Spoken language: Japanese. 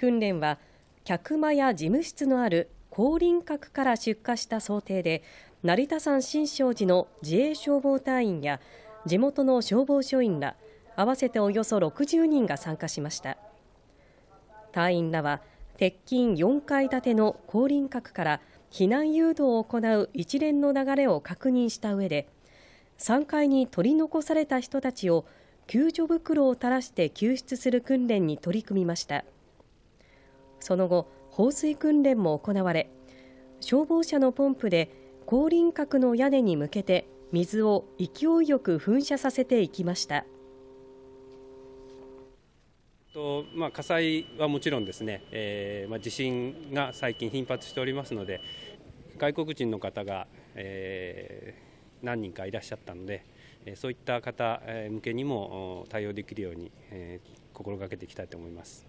訓練は客間や事務室のある後輪閣から出火した想定で成田山新勝寺の自衛消防隊員や地元の消防署員ら合わせておよそ60人が参加しました隊員らは鉄筋4階建ての後輪閣から避難誘導を行う一連の流れを確認した上で3階に取り残された人たちを救助袋を垂らして救出する訓練に取り組みました。その後、放水訓練も行われ、消防車のポンプで後輪閣の屋根に向けて水を勢いよく噴射させていきました。とまあ、火災はもちろんですね、えーまあ、地震が最近頻発しておりますので外国人の方が、えー、何人かいらっしゃったのでそういった方向けにも対応できるように、えー、心がけていきたいと思います。